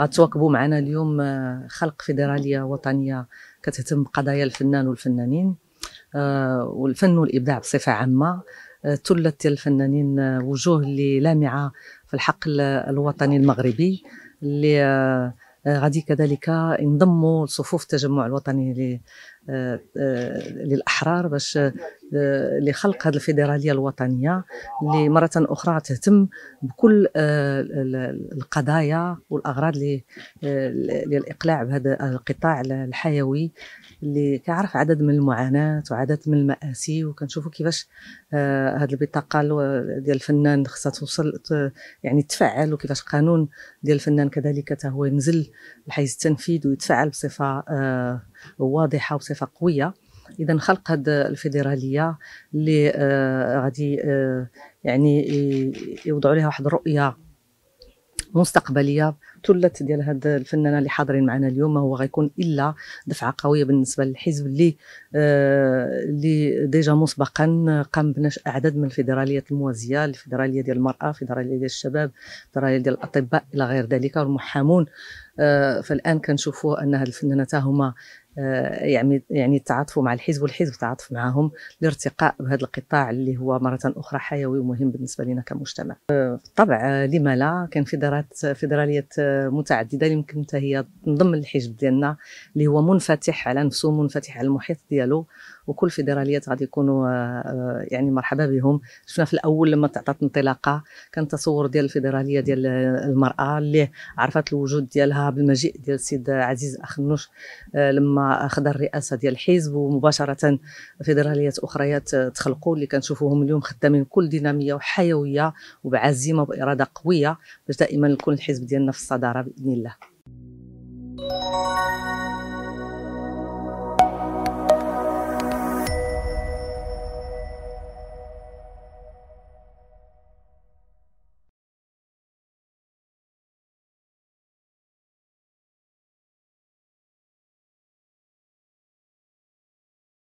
غتواكبوا معنا اليوم آه، خلق فيدراليه وطنيه كتهتم بقضايا الفنان والفنانين آه، والفن والابداع بصفه عامه آه، تلت ديال الفنانين وجوه اللي لامعه في الحقل الوطني المغربي اللي غادي كذلك ينضموا لصفوف التجمع الوطني آه، آه، للاحرار باش آه، لخلق هذه الفيدراليه الوطنيه اللي مره اخرى تهتم بكل القضايا والاغراض للاقلاع بهذا القطاع الحيوي اللي كيعرف عدد من المعاناه وعدد من المآسي وكنشوفوا كيفاش هذه البطاقه ديال الفنان خصها توصل يعني تفعل وكيفاش قانون ديال الفنان كذلك هو ينزل الحيز التنفيذ ويتفعل بصفه واضحه وصفه قويه اذا خلق هذه الفيدراليه اللي آه، غادي آه، يعني يوضعوا لها واحد الرؤيه مستقبليه الثلث ديال هاد الفنانه اللي حاضرين معنا اليوم ما هو غيكون الا دفعه قويه بالنسبه للحزب اللي آه اللي ديجا مسبقا قام بنش اعداد من الفيدراليات الموازيه الفيدراليه ديال المراه الفيدراليه ديال الشباب الفيدراليه ديال الاطباء الى غير ذلك والمحامون آه فالان كنشوفوا ان هاد الفنانات هما آه، يعني يعني تعاطفوا مع الحزب والحزب تعاطف معهم لارتقاء بهذا القطاع اللي هو مره اخرى حيوي ومهم بالنسبه لنا كمجتمع آه، بالطبع لما لا كان فيدرات فيدراليه متعدده اللي يمكن هي تنضم للحزب ديالنا اللي هو منفتح على نفسه منفتح على المحيط ديالو وكل فيدراليات غادي يكونوا آه، يعني مرحبا بهم شفنا في الاول لما تعطات انطلاقه كان تصور ديال الفيدراليه ديال المراه اللي عرفت الوجود ديالها بالمجيء ديال السيد عزيز اخنوش آه، لما اخذ الرئاسه ديال الحزب ومباشره فيدراليات اخريات تخلقوا اللي كنشوفوهم اليوم خدامين كل ديناميه وحيويه وبعزيمه وباراده قويه باش دائما يكون الحزب ديالنا في الصدارة الحضاره باذن الله